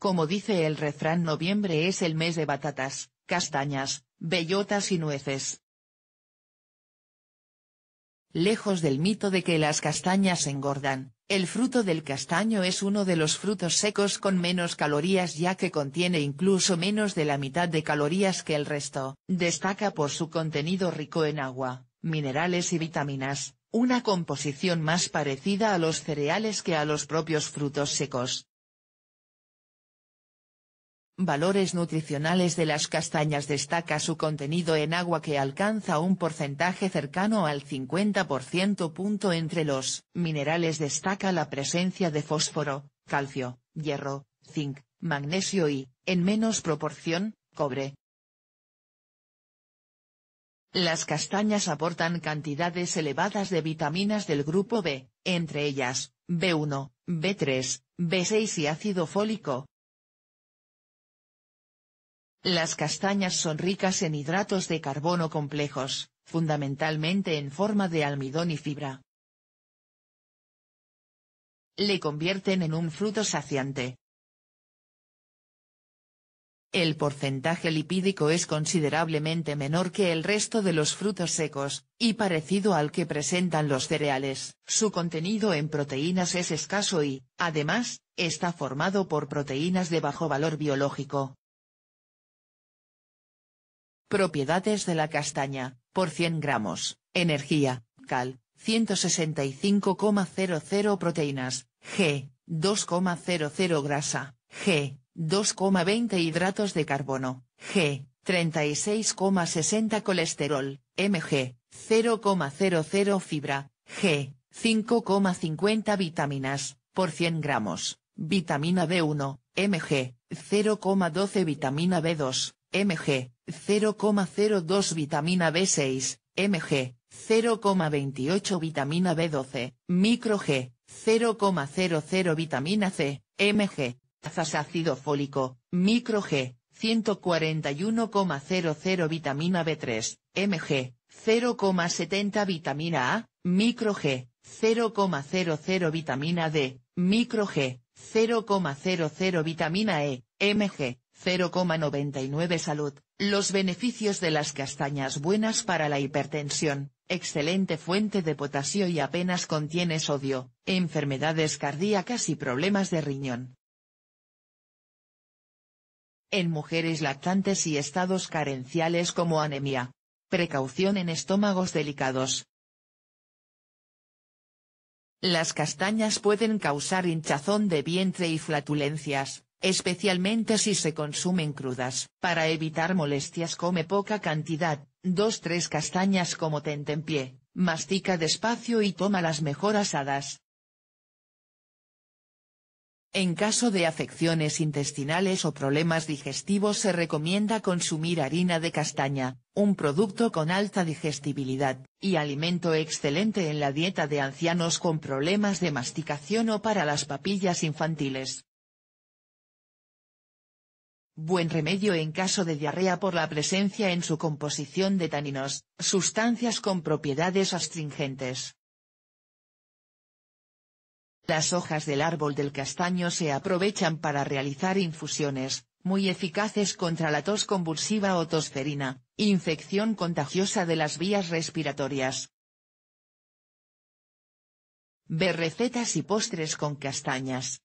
Como dice el refrán noviembre es el mes de batatas, castañas, bellotas y nueces. Lejos del mito de que las castañas engordan, el fruto del castaño es uno de los frutos secos con menos calorías ya que contiene incluso menos de la mitad de calorías que el resto. Destaca por su contenido rico en agua, minerales y vitaminas, una composición más parecida a los cereales que a los propios frutos secos. Valores nutricionales de las castañas destaca su contenido en agua que alcanza un porcentaje cercano al 50%. Entre los minerales destaca la presencia de fósforo, calcio, hierro, zinc, magnesio y, en menos proporción, cobre. Las castañas aportan cantidades elevadas de vitaminas del grupo B, entre ellas, B1, B3, B6 y ácido fólico, las castañas son ricas en hidratos de carbono complejos, fundamentalmente en forma de almidón y fibra. Le convierten en un fruto saciante. El porcentaje lipídico es considerablemente menor que el resto de los frutos secos, y parecido al que presentan los cereales. Su contenido en proteínas es escaso y, además, está formado por proteínas de bajo valor biológico, Propiedades de la castaña, por 100 gramos, energía, cal, 165,00 proteínas, G, 2,00 grasa, G, 2,20 hidratos de carbono, G, 36,60 colesterol, Mg, 0,00 fibra, G, 5,50 vitaminas, por 100 gramos, vitamina B1, Mg, 0,12 vitamina B2, mg, 0,02 vitamina B6, mg, 0,28 vitamina B12, micro g, 0,00 vitamina C, mg, tazas ácido fólico, micro g, 141,00 vitamina B3, mg, 0,70 vitamina A, micro g, 0,00 vitamina D, micro g, 0,00 vitamina E, mg, 0,99 Salud, los beneficios de las castañas buenas para la hipertensión, excelente fuente de potasio y apenas contiene sodio, enfermedades cardíacas y problemas de riñón. En mujeres lactantes y estados carenciales como anemia. Precaución en estómagos delicados. Las castañas pueden causar hinchazón de vientre y flatulencias, especialmente si se consumen crudas. Para evitar molestias come poca cantidad, 2-3 castañas como pie, mastica despacio y toma las mejor asadas. En caso de afecciones intestinales o problemas digestivos se recomienda consumir harina de castaña, un producto con alta digestibilidad, y alimento excelente en la dieta de ancianos con problemas de masticación o para las papillas infantiles buen remedio en caso de diarrea por la presencia en su composición de taninos, sustancias con propiedades astringentes. Las hojas del árbol del castaño se aprovechan para realizar infusiones, muy eficaces contra la tos convulsiva o tosferina, infección contagiosa de las vías respiratorias. Ver recetas y postres con castañas.